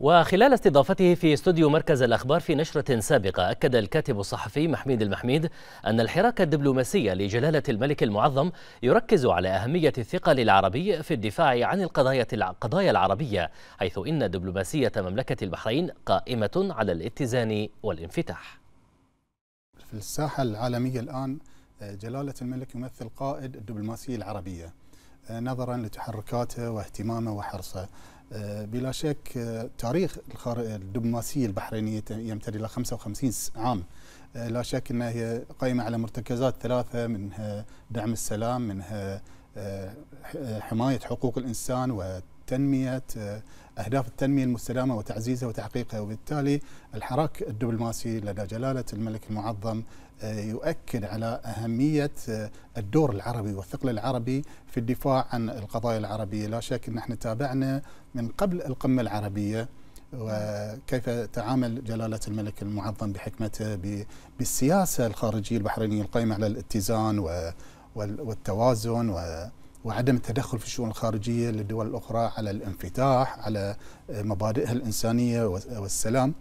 وخلال استضافته في استوديو مركز الأخبار في نشرة سابقة أكد الكاتب الصحفي محميد المحميد أن الحراك الدبلوماسي لجلالة الملك المعظم يركز على أهمية الثقة للعربي في الدفاع عن القضايا العربية حيث إن دبلوماسية مملكة البحرين قائمة على الاتزان والانفتاح في الساحة العالمية الآن آه، جلالة الملك يمثل قائد الدبلوماسية العربية آه، نظرا لتحركاته واهتمامه وحرصه آه، بلا شك آه، تاريخ الدبلوماسية البحرينية يمتد إلى 55 عام آه، لا شك أنها هي قائمة على مرتكزات ثلاثة منها دعم السلام منها حماية حقوق الإنسان تنميه آه، اهداف التنميه المستدامه وتعزيزها وتحقيقها وبالتالي الحراك الدبلوماسي لدى جلاله الملك المعظم آه، يؤكد على اهميه آه، الدور العربي والثقل العربي في الدفاع عن القضايا العربيه، لا شك ان احنا تابعنا من قبل القمه العربيه وكيف تعامل جلالة الملك المعظم بحكمته بالسياسة الخارجية البحرينية القائمة على الاتزان والتوازن و وعدم التدخل في الشؤون الخارجية للدول الأخرى على الانفتاح على مبادئها الإنسانية والسلام